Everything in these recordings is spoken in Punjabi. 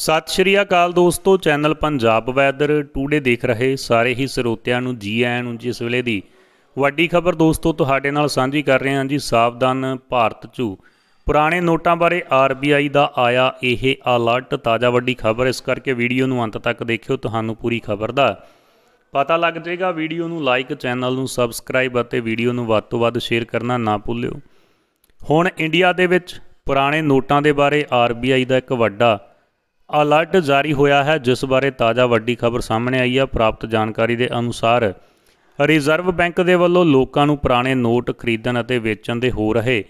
ਸਤਿ ਸ਼੍ਰੀ ਅਕਾਲ ਦੋਸਤੋ ਚੈਨਲ ਪੰਜਾਬ ਵੈਦਰ ਟੂਡੇ ਦੇਖ ਰਹੇ ਸਾਰੇ ਹੀ ਸਰੋਤਿਆਂ ਨੂੰ ਜੀ ਆਇਆਂ ਨੂੰ ਜਿਸ ਵੇਲੇ ਦੀ ਵੱਡੀ ਖਬਰ ਦੋਸਤੋ ਤੁਹਾਡੇ ਨਾਲ ਸਾਂਝੀ ਕਰ ਰਹੇ ਹਾਂ ਜੀ ਸਾਵਧਾਨ ਭਾਰਤ ਚੂ ਪੁਰਾਣੇ ਨੋਟਾਂ ਬਾਰੇ ਆਰਬੀਆਈ ਦਾ ਆਇਆ ਇਹ ਅਲਰਟ ਤਾਜ਼ਾ ਵੱਡੀ ਖਬਰ ਇਸ ਕਰਕੇ ਵੀਡੀਓ ਨੂੰ ਅੰਤ ਤੱਕ ਦੇਖਿਓ ਤੁਹਾਨੂੰ ਪੂਰੀ ਖਬਰ ਦਾ ਪਤਾ ਲੱਗ ਜਾਏਗਾ ਵੀਡੀਓ ਨੂੰ ਲਾਈਕ ਚੈਨਲ ਨੂੰ ਸਬਸਕ੍ਰਾਈਬ ਅਤੇ ਵੀਡੀਓ ਨੂੰ ਵੱਧ ਤੋਂ ਵੱਧ ਸ਼ੇਅਰ ਕਰਨਾ ਨਾ ਭੁੱਲਿਓ ਹੁਣ ਇੰਡੀਆ ਦੇ ਵਿੱਚ ਪੁਰਾਣੇ ਨੋਟਾਂ ਦੇ ਬਾਰੇ ਆਰਬੀਆਈ ਦਾ ਇੱਕ ਵੱਡਾ ਅਲਰਟ ਜਾਰੀ ਹੋਇਆ ਹੈ ਜਿਸ ਬਾਰੇ ਤਾਜ਼ਾ ਵੱਡੀ ਖਬਰ ਸਾਹਮਣੇ ਆਈ ਹੈ ਪ੍ਰਾਪਤ ਜਾਣਕਾਰੀ ਦੇ ਅਨੁਸਾਰ ਰਿਜ਼ਰਵ ਬੈਂਕ ਦੇ ਵੱਲੋਂ ਲੋਕਾਂ ਨੂੰ ਪੁਰਾਣੇ ਨੋਟ ਖਰੀਦਣ ਅਤੇ ਵੇਚਣ ਦੇ ਹੋ ਰਹੇ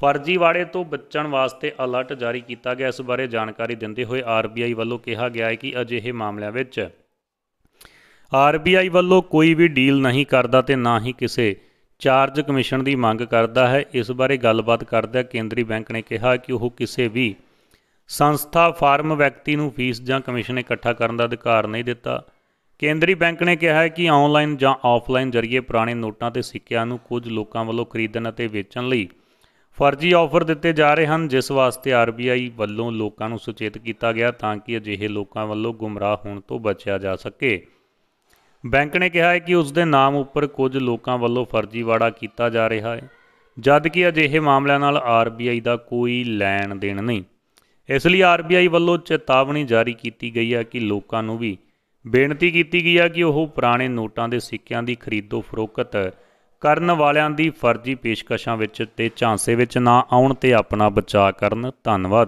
ਫਰਜ਼ੀਵਾੜੇ ਤੋਂ ਬਚਣ ਵਾਸਤੇ ਅਲਰਟ ਜਾਰੀ ਕੀਤਾ ਗਿਆ ਇਸ ਬਾਰੇ ਜਾਣਕਾਰੀ ਦਿੰਦੇ ਹੋਏ ਆਰਬੀਆਈ ਵੱਲੋਂ ਕਿਹਾ ਗਿਆ ਹੈ ਕਿ ਅਜਿਹੇ ਮਾਮਲਿਆਂ ਵਿੱਚ ਆਰਬੀਆਈ ਵੱਲੋਂ ਕੋਈ ਵੀ ਡੀਲ ਨਹੀਂ ਕਰਦਾ ਤੇ ਨਾ ਹੀ ਕਿਸੇ ਚਾਰਜ ਕਮਿਸ਼ਨ ਦੀ ਮੰਗ ਕਰਦਾ ਹੈ ਇਸ ਬਾਰੇ ਗੱਲਬਾਤ ਕਰਦਿਆਂ ਕੇਂਦਰੀ ਬੈਂਕ ਨੇ ਕਿਹਾ ਕਿ ਉਹ ਕਿਸੇ ਵੀ ਸੰਸਥਾ ਫਾਰਮ ਵਿਅਕਤੀ ਨੂੰ ਫੀਸ ਜਾਂ ਕਮਿਸ਼ਨ ਇਕੱਠਾ ਕਰਨ ਦਾ ਅਧਿਕਾਰ ਨਹੀਂ ਦਿੱਤਾ ਕੇਂਦਰੀ ਬੈਂਕ ਨੇ ਕਿਹਾ ਹੈ ਕਿ ਆਨਲਾਈਨ ਜਾਂ ਆਫਲਾਈਨ ਜ਼ਰੀਏ ਪੁਰਾਣੇ ਨੋਟਾਂ ਤੇ ਸਿੱਕਿਆਂ ਨੂੰ ਕੁਝ ਲੋਕਾਂ ਵੱਲੋਂ ਖਰੀਦਣ ਅਤੇ ਵੇਚਣ ਲਈ ਫਰਜ਼ੀ ਆਫਰ ਦਿੱਤੇ ਜਾ ਰਹੇ ਹਨ ਜਿਸ ਵਾਸਤੇ ਆਰਬੀਆਈ ਵੱਲੋਂ ਲੋਕਾਂ ਨੂੰ ਸੁਚੇਤ ਕੀਤਾ ਗਿਆ ਤਾਂ ਕਿ ਅਜਿਹੇ ਲੋਕਾਂ ਵੱਲੋਂ ਗੁੰਮਰਾਹ ਹੋਣ ਤੋਂ ਬਚਿਆ ਜਾ ਸਕੇ ਬੈਂਕ ਨੇ ਕਿਹਾ ਹੈ ਕਿ ਉਸ ਦੇ ਨਾਮ ਉੱਪਰ ਕੁਝ ਲੋਕਾਂ ਵੱਲੋਂ ਫਰਜ਼ੀਵਾੜਾ ਕੀਤਾ ਜਾ ਰਿਹਾ ਹੈ ਜਦ ਕਿ ਅਜਿਹੇ ਮਾਮਲਿਆਂ ਨਾਲ ਆਰਬੀਆਈ ਦਾ ਕੋਈ ਲੈਣ ਦੇਣ ਨਹੀਂ ਇਸ ਲਈ ਆਰਬੀਆਈ ਵੱਲੋਂ ਚੇਤਾਵਨੀ ਜਾਰੀ ਕੀਤੀ ਗਈ ਹੈ ਕਿ ਲੋਕਾਂ ਨੂੰ ਵੀ ਬੇਨਤੀ ਕੀਤੀ ਗਈ ਹੈ ਕਿ ਉਹ ਪੁਰਾਣੇ ਨੋਟਾਂ ਦੇ ਸਿੱਕਿਆਂ ਦੀ ਖਰੀਦੋ ਫਰੋਖਤ ਕਰਨ ਵਾਲਿਆਂ ਦੀ ਫਰਜ਼ੀ ਪੇਸ਼ਕਸ਼ਾਂ ਵਿੱਚ ਤੇ ਝਾਂਸੇ ਵਿੱਚ ਨਾ ਆਉਣ ਤੇ ਆਪਣਾ ਬਚਾਅ ਕਰਨ ਧੰਨਵਾਦ